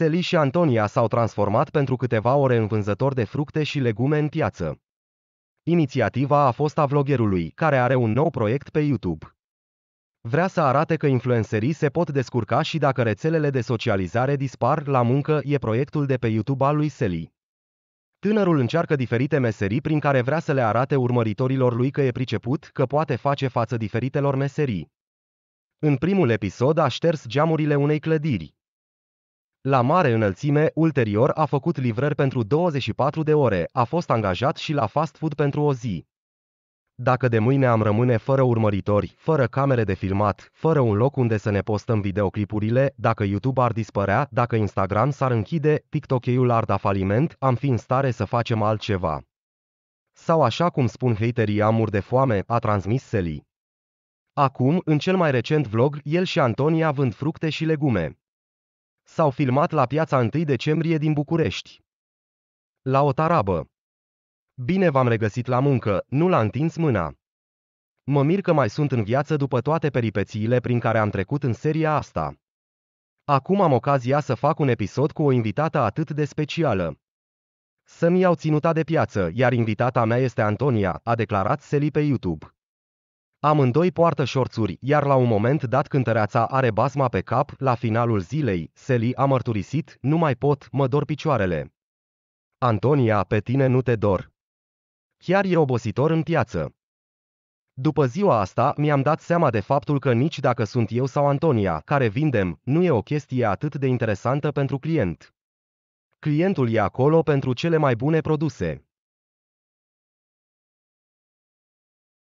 Seli și Antonia s-au transformat pentru câteva ore în vânzători de fructe și legume în piață. Inițiativa a fost a vloggerului, care are un nou proiect pe YouTube. Vrea să arate că influencerii se pot descurca și dacă rețelele de socializare dispar la muncă e proiectul de pe YouTube al lui Seli. Tânărul încearcă diferite meserii prin care vrea să le arate urmăritorilor lui că e priceput, că poate face față diferitelor meserii. În primul episod a șters geamurile unei clădiri. La mare înălțime, ulterior a făcut livrări pentru 24 de ore, a fost angajat și la fast food pentru o zi. Dacă de mâine am rămâne fără urmăritori, fără camere de filmat, fără un loc unde să ne postăm videoclipurile, dacă YouTube ar dispărea, dacă Instagram s-ar închide, TikTok-ul ar da faliment, am fi în stare să facem altceva. Sau așa cum spun haterii amuri de foame, a transmis Sally. Acum, în cel mai recent vlog, el și Antonia vând fructe și legume s-au filmat la piața 1 decembrie din București. La o tarabă. Bine v-am regăsit la muncă, nu l-a întins mâna. Mă mir că mai sunt în viață după toate peripețiile prin care am trecut în seria asta. Acum am ocazia să fac un episod cu o invitată atât de specială. Să-mi iau ținuta de piață, iar invitata mea este Antonia, a declarat Seli pe YouTube. Amândoi poartă șorțuri, iar la un moment dat cântăreața are basma pe cap, la finalul zilei, Seli a mărturisit, nu mai pot, mă dor picioarele. Antonia, pe tine nu te dor. Chiar e obositor în piață. După ziua asta, mi-am dat seama de faptul că nici dacă sunt eu sau Antonia, care vindem, nu e o chestie atât de interesantă pentru client. Clientul e acolo pentru cele mai bune produse.